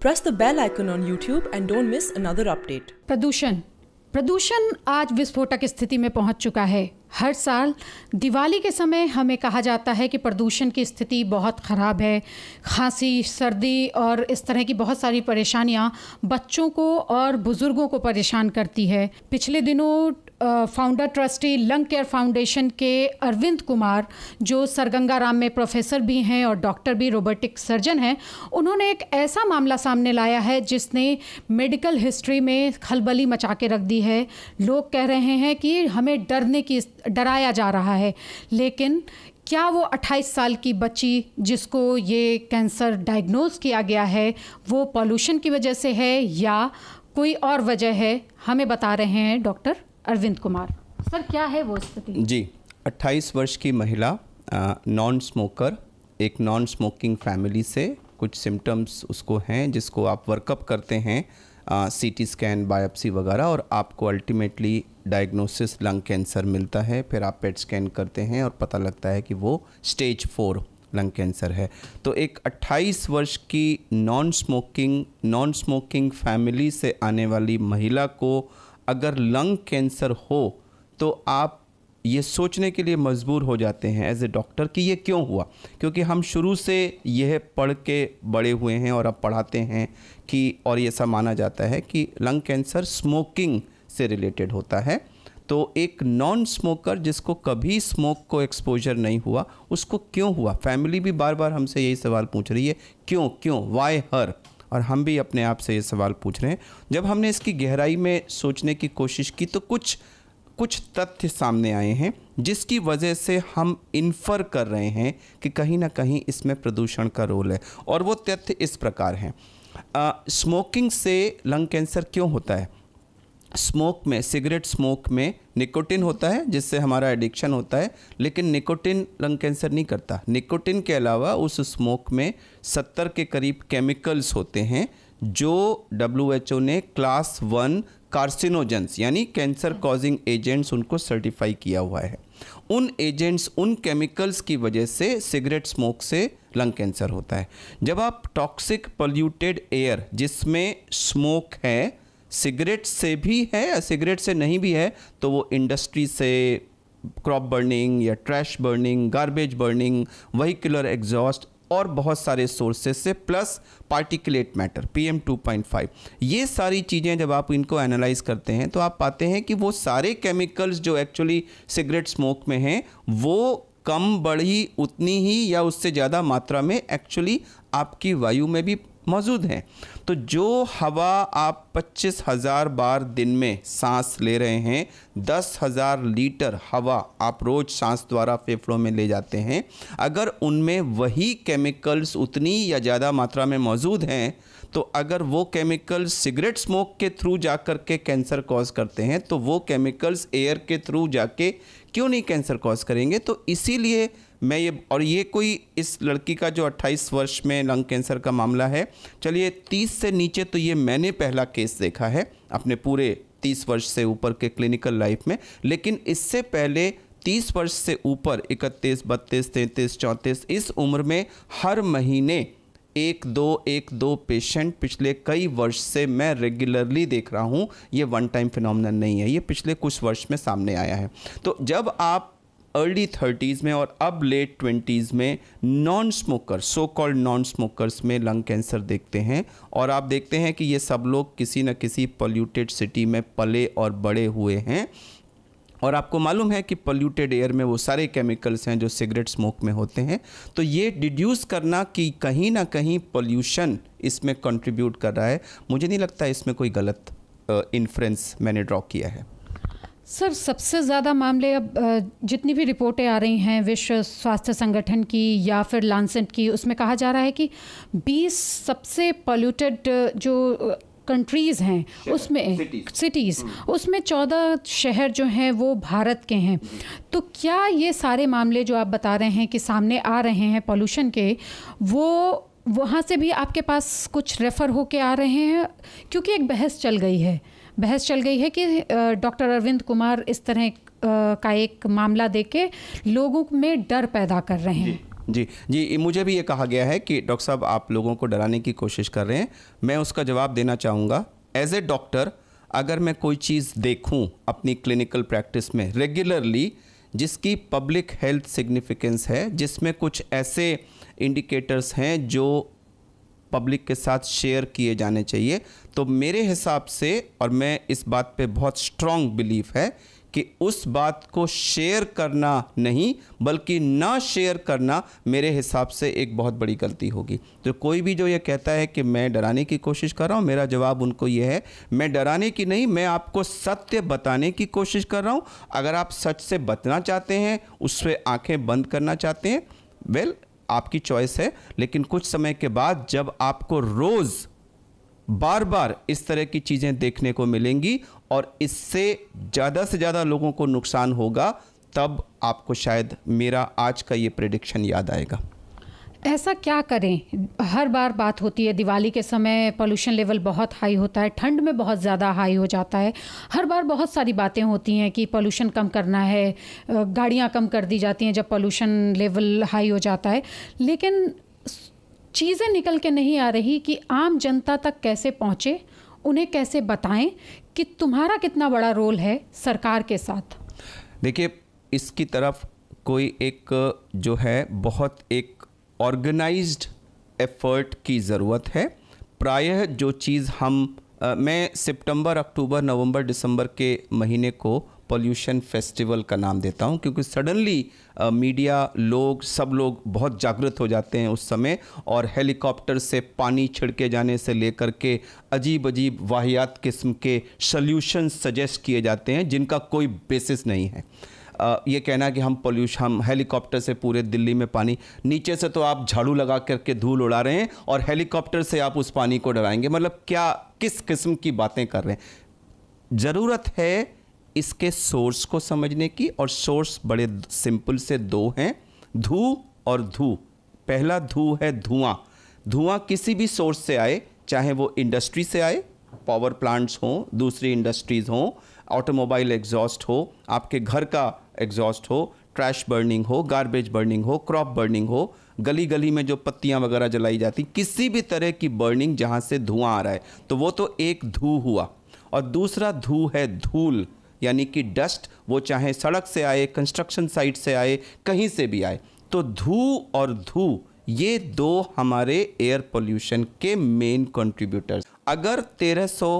Press the bell icon on YouTube and don't miss another update प्रदूषण प्रदूषण आज विस्फोटक स्थिति में पहुंच चुका है हर साल दिवाली के समय हमें कहा जाता है कि प्रदूषण की स्थिति बहुत ख़राब है खांसी सर्दी और इस तरह की बहुत सारी परेशानियां बच्चों को और बुज़ुर्गों को परेशान करती है पिछले दिनों founder trustee lung care foundation के अरविंद कुमार जो सरगंगाराम में प्रोफेसर भी हैं और डॉक्टर भी रोबोटिक सर्जन हैं उन्होंने एक ऐसा मामला सामने लाया है जिसने मेडिकल हिस्ट्री में खलबली मचा के रख दी है लोग कह रहे हैं कि हमें डरने की डराया जा रहा है लेकिन क्या वो 28 साल की बच्ची जिसको ये कैंसर डायग्नोज किया गया है वो पॉल्यूशन की वजह से है या कोई और वजह है हमें बता रहे हैं डॉक्टर अरविंद कुमार सर क्या है वो स्थिति जी 28 वर्ष की महिला नॉन स्मोकर एक नॉन स्मोकिंग फैमिली से कुछ सिम्टम्स उसको हैं जिसको आप वर्कअप करते हैं सी टी स्कैन बायोप्सी वगैरह और आपको अल्टीमेटली डायग्नोसिस लंग कैंसर मिलता है फिर आप पेट स्कैन करते हैं और पता लगता है कि वो स्टेज फोर लंग कैंसर है तो एक 28 वर्ष की non smoking non smoking family से आने वाली महिला को अगर लंग कैंसर हो तो आप ये सोचने के लिए मजबूर हो जाते हैं एज ए डॉक्टर कि ये क्यों हुआ क्योंकि हम शुरू से यह पढ़ के बड़े हुए हैं और अब पढ़ाते हैं कि और ऐसा माना जाता है कि लंग कैंसर स्मोकिंग से रिलेटेड होता है तो एक नॉन स्मोकर जिसको कभी स्मोक को एक्सपोजर नहीं हुआ उसको क्यों हुआ फैमिली भी बार बार हमसे यही सवाल पूछ रही है क्यों क्यों वाई हर और हम भी अपने आप से ये सवाल पूछ रहे हैं जब हमने इसकी गहराई में सोचने की कोशिश की तो कुछ कुछ तथ्य सामने आए हैं जिसकी वजह से हम इन्फर कर रहे हैं कि कहीं ना कहीं इसमें प्रदूषण का रोल है और वो तथ्य इस प्रकार हैं स्मोकिंग से लंग कैंसर क्यों होता है स्मोक में सिगरेट स्मोक में निकोटिन होता है जिससे हमारा एडिक्शन होता है लेकिन निकोटिन लंग कैंसर नहीं करता निकोटिन के अलावा उस स्मोक में सत्तर के करीब केमिकल्स होते हैं जो डब्ल्यू ने क्लास वन कार्सिनोजेंस यानी कैंसर कॉजिंग एजेंट्स उनको सर्टिफाई किया हुआ है उन एजेंट्स उन केमिकल्स की वजह से सिगरेट स्मोक से लंग कैंसर होता है जब आप टॉक्सिक पल्यूटेड एयर जिसमें स्मोक है सिगरेट से भी है या सिगरेट से नहीं भी है तो वो इंडस्ट्री से क्रॉप बर्निंग या trash burning garbage burning vehicular exhaust और बहुत सारे सोर्सेज से plus particulate matter P M two point five ये सारी चीज़ें जब आप इनको एनालाइज करते हैं तो आप पाते हैं कि वो सारे केमिकल्स जो एक्चुअली सिगरेट स्मोक में हैं वो कम बढ़ी उतनी ही या उससे ज़्यादा मात्रा में एक्चुअली आपकी वायु में भी मौजूद हैं तो जो हवा आप पच्चीस हज़ार बार दिन में सांस ले रहे हैं दस हज़ार लीटर हवा आप रोज़ सांस द्वारा फेफड़ों में ले जाते हैं अगर उनमें वही केमिकल्स उतनी या ज़्यादा मात्रा में मौजूद हैं तो अगर वो केमिकल्स सिगरेट स्मोक के थ्रू जा कर के कैंसर कॉज करते हैं तो वो केमिकल्स एयर के थ्रू जाके क्यों नहीं कैंसर कॉज करेंगे तो इसीलिए मैं ये और ये कोई इस लड़की का जो 28 वर्ष में लंग कैंसर का मामला है चलिए 30 से नीचे तो ये मैंने पहला केस देखा है अपने पूरे 30 वर्ष से ऊपर के क्लिनिकल लाइफ में लेकिन इससे पहले 30 वर्ष से ऊपर 31, बत्तीस तैंतीस चौंतीस इस उम्र में हर महीने एक दो एक दो पेशेंट पिछले कई वर्ष से मैं रेगुलरली देख रहा हूँ ये वन टाइम फिनोमिनल नहीं है ये पिछले कुछ वर्ष में सामने आया है तो जब आप अर्ली थर्टीज़ में और अब लेट ट्वेंटीज़ में non smoker so called non smokers में लंग कैंसर देखते हैं और आप देखते हैं कि ये सब लोग किसी न किसी पोल्यूटेड सिटी में पले और बड़े हुए हैं और आपको मालूम है कि पोल्यूटेड एयर में वो सारे केमिकल्स हैं जो सिगरेट स्मोक में होते हैं तो ये डिड्यूस करना कि कहीं ना कहीं पोल्यूशन इसमें कंट्रीब्यूट कर रहा है मुझे नहीं लगता इसमें कोई गलत इन्फ्रेंस मैंने ड्रॉ किया है सर सबसे ज़्यादा मामले अब जितनी भी रिपोर्टें आ रही हैं विश्व स्वास्थ्य संगठन की या फिर लानसेंट की उसमें कहा जा रहा है कि 20 सबसे पॉल्यूटेड जो कंट्रीज़ हैं उसमें सिटीज़ hmm. उसमें चौदह शहर जो हैं वो भारत के हैं hmm. तो क्या ये सारे मामले जो आप बता रहे हैं कि सामने आ रहे हैं पॉल्यूशन के वो वहाँ से भी आपके पास कुछ रेफ़र होके आ रहे हैं क्योंकि एक बहस चल गई है बहस चल गई है कि डॉक्टर अरविंद कुमार इस तरह का एक मामला दे के लोगों में डर पैदा कर रहे हैं जी जी मुझे भी ये कहा गया है कि डॉक्टर साहब आप लोगों को डराने की कोशिश कर रहे हैं मैं उसका जवाब देना चाहूँगा एज ए डॉक्टर अगर मैं कोई चीज़ देखूँ अपनी क्लिनिकल प्रैक्टिस में रेगुलरली जिसकी पब्लिक हेल्थ सिग्निफिकेंस है जिसमें कुछ ऐसे इंडिकेटर्स हैं जो पब्लिक के साथ शेयर किए जाने चाहिए तो मेरे हिसाब से और मैं इस बात पे बहुत स्ट्रॉन्ग बिलीव है कि उस बात को शेयर करना नहीं बल्कि ना शेयर करना मेरे हिसाब से एक बहुत बड़ी गलती होगी तो कोई भी जो ये कहता है कि मैं डराने की कोशिश कर रहा हूँ मेरा जवाब उनको ये है मैं डराने की नहीं मैं आपको सत्य बताने की कोशिश कर रहा हूँ अगर आप सच से बचना चाहते हैं उस पर आँखें बंद करना चाहते हैं वेल आपकी चॉइस है लेकिन कुछ समय के बाद जब आपको रोज़ बार बार इस तरह की चीज़ें देखने को मिलेंगी और इससे ज़्यादा से ज़्यादा लोगों को नुकसान होगा तब आपको शायद मेरा आज का ये प्रडिक्शन याद आएगा ऐसा क्या करें हर बार बात होती है दिवाली के समय पोल्यूशन लेवल बहुत हाई होता है ठंड में बहुत ज़्यादा हाई हो जाता है हर बार बहुत सारी बातें होती हैं कि पोल्यूशन कम करना है गाड़ियाँ कम कर दी जाती हैं जब पोल्यूशन लेवल हाई हो जाता है लेकिन चीज़ें निकल के नहीं आ रही कि आम जनता तक कैसे पहुँचे उन्हें कैसे बताएं कि तुम्हारा कितना बड़ा रोल है सरकार के साथ देखिए इसकी तरफ कोई एक जो है बहुत एक ऑर्गेनाइज्ड एफर्ट की ज़रूरत है प्रायः जो चीज़ हम आ, मैं सितंबर अक्टूबर नवंबर दिसंबर के महीने को पॉल्यूशन फेस्टिवल का नाम देता हूँ क्योंकि सडनली मीडिया लोग सब लोग बहुत जागृत हो जाते हैं उस समय और हेलीकॉप्टर से पानी छिड़के जाने से लेकर के अजीब अजीब वाहियात किस्म के सल्यूशन सजेस्ट किए जाते हैं जिनका कोई बेसिस नहीं है ये कहना कि हम पोल्यूशन हम हेलीकॉप्टर से पूरे दिल्ली में पानी नीचे से तो आप झाड़ू लगा करके धूल उड़ा रहे हैं और हेलीकॉप्टर से आप उस पानी को डराएंगे मतलब क्या किस किस्म की बातें कर रहे हैं ज़रूरत है इसके सोर्स को समझने की और सोर्स बड़े सिंपल से दो हैं धू और धू पहला धू है धुआं धुआं किसी भी सोर्स से आए चाहे वो इंडस्ट्री से आए पावर प्लांट्स हों दूसरी इंडस्ट्रीज़ हों ऑटोमोबाइल एग्जॉस्ट हो आपके घर का एग्जॉस्ट हो ट्रैश बर्निंग हो गार्बेज बर्निंग हो क्रॉप बर्निंग हो गली गली में जो पत्तियां वगैरह जलाई जाती किसी भी तरह की बर्निंग जहां से धुआं आ रहा है तो वो तो एक धू हुआ और दूसरा धू है धूल यानी कि डस्ट वो चाहे सड़क से आए कंस्ट्रक्शन साइट से आए कहीं से भी आए तो धू और धू ये दो हमारे एयर पोल्यूशन के मेन कंट्रीब्यूटर्स अगर 1300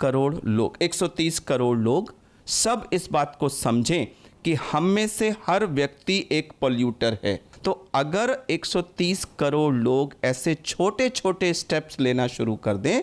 करोड़ लोग 130 करोड़ लोग सब इस बात को समझें कि हम में से हर व्यक्ति एक पोल्यूटर है तो अगर 130 करोड़ लोग ऐसे छोटे छोटे स्टेप्स लेना शुरू कर दें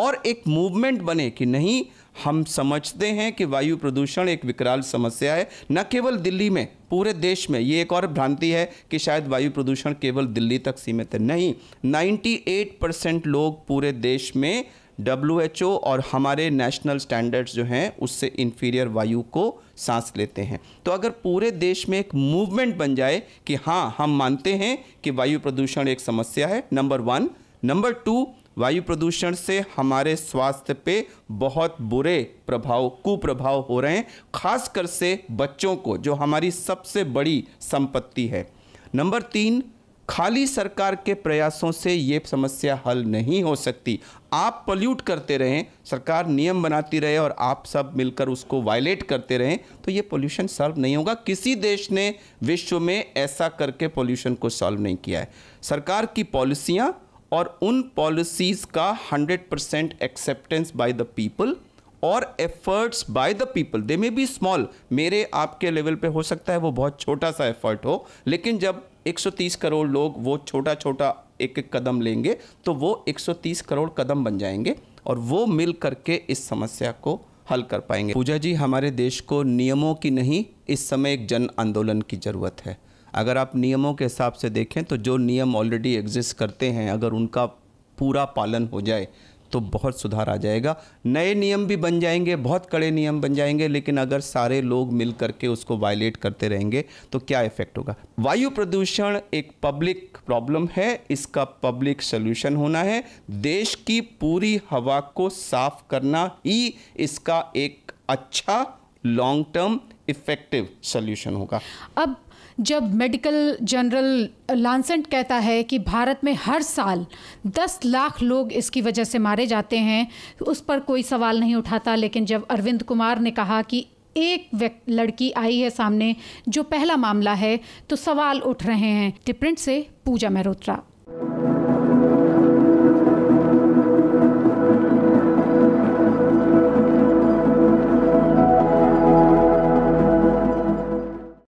और एक मूवमेंट बने कि नहीं हम समझते हैं कि वायु प्रदूषण एक विकराल समस्या है न केवल दिल्ली में पूरे देश में ये एक और भ्रांति है कि शायद वायु प्रदूषण केवल दिल्ली तक सीमित है नहीं 98 परसेंट लोग पूरे देश में डब्ल्यू और हमारे नेशनल स्टैंडर्ड्स जो हैं उससे इन्फीरियर वायु को सांस लेते हैं तो अगर पूरे देश में एक मूवमेंट बन जाए कि हाँ हम मानते हैं कि वायु प्रदूषण एक समस्या है नंबर वन नंबर टू वायु प्रदूषण से हमारे स्वास्थ्य पे बहुत बुरे प्रभाव कुप्रभाव हो रहे हैं खासकर से बच्चों को जो हमारी सबसे बड़ी संपत्ति है नंबर तीन खाली सरकार के प्रयासों से ये समस्या हल नहीं हो सकती आप पल्यूट करते रहें सरकार नियम बनाती रहे और आप सब मिलकर उसको वायलेट करते रहें तो ये पोल्यूशन सॉल्व नहीं होगा किसी देश ने विश्व में ऐसा करके पोल्यूशन को सॉल्व नहीं किया है सरकार की पॉलिसियाँ और उन पॉलिसीज़ का 100 percent acceptance by the people और efforts by the people they may be small मेरे आपके लेवल पे हो सकता है वो बहुत छोटा सा एफर्ट हो लेकिन जब 130 करोड़ लोग वो छोटा छोटा एक एक कदम लेंगे तो वो 130 करोड़ कदम बन जाएंगे और वो मिल करके इस समस्या को हल कर पाएंगे पूजा जी हमारे देश को नियमों की नहीं इस समय एक जन आंदोलन की ज़रूरत है अगर आप नियमों के हिसाब से देखें तो जो नियम ऑलरेडी एग्जिस्ट करते हैं अगर उनका पूरा पालन हो जाए तो बहुत सुधार आ जाएगा नए नियम भी बन जाएंगे बहुत कड़े नियम बन जाएंगे लेकिन अगर सारे लोग मिल करके उसको वायलेट करते रहेंगे तो क्या इफेक्ट होगा वायु प्रदूषण एक पब्लिक प्रॉब्लम है इसका पब्लिक सोल्यूशन होना है देश की पूरी हवा को साफ करना ही इसका एक अच्छा लॉन्ग टर्म इफेक्टिव सोल्यूशन होगा अब जब मेडिकल जनरल लानसेंट कहता है कि भारत में हर साल 10 लाख लोग इसकी वजह से मारे जाते हैं उस पर कोई सवाल नहीं उठाता लेकिन जब अरविंद कुमार ने कहा कि एक लड़की आई है सामने जो पहला मामला है तो सवाल उठ रहे हैं टिप्रिंट से पूजा मेहरोत्रा